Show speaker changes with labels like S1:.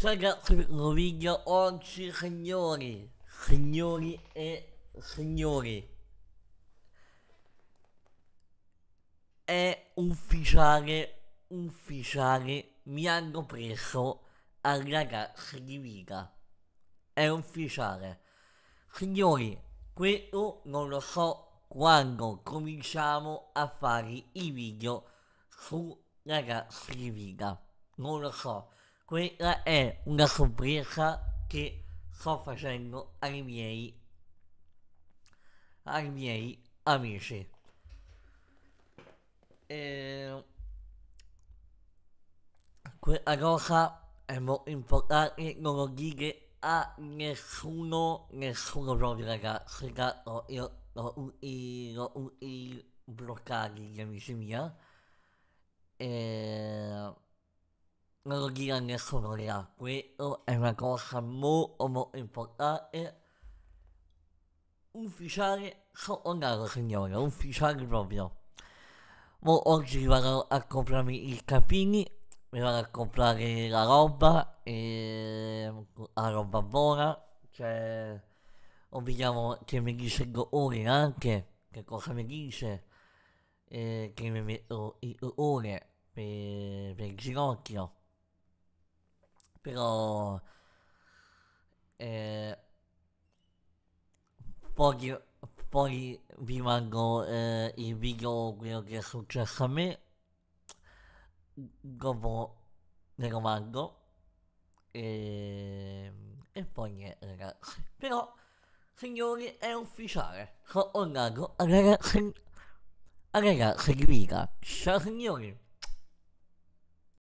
S1: Ciao ragazzi, nuovo video oggi signori, signori e signori È ufficiale, ufficiale, mi hanno preso al ragazzo di vita È ufficiale Signori, questo non lo so quando cominciamo a fare i video su ragazzi di vita Non lo so quella è una sorpresa che sto facendo ai miei, ai miei amici. E... Ehm, quella cosa è molto importante, non lo dite a nessuno, nessuno proprio ragazzi, cazzo, io ho i bloccati gli amici miei. E... Ehm, non lo dire a nessuno, raga. Questo è una cosa molto, molto importante. Ufficiale secondario, signore, ufficiale proprio. Mo oggi vado a comprarmi i capini, mi vado a comprare la roba, e ehm, la roba buona, cioè... O vediamo che mi dice il ore anche, che cosa mi dice, e eh, che mi metto il ore per, per il ginocchio. Però... Eh, poi, poi vi mando eh, il video quello che è successo a me. Dopo ne lo mando. E, ehm, e poi niente ragazzi. Però, signori, è ufficiale. Sono so, dato alle ragazze, alle ragazze di vita. Ciao signori!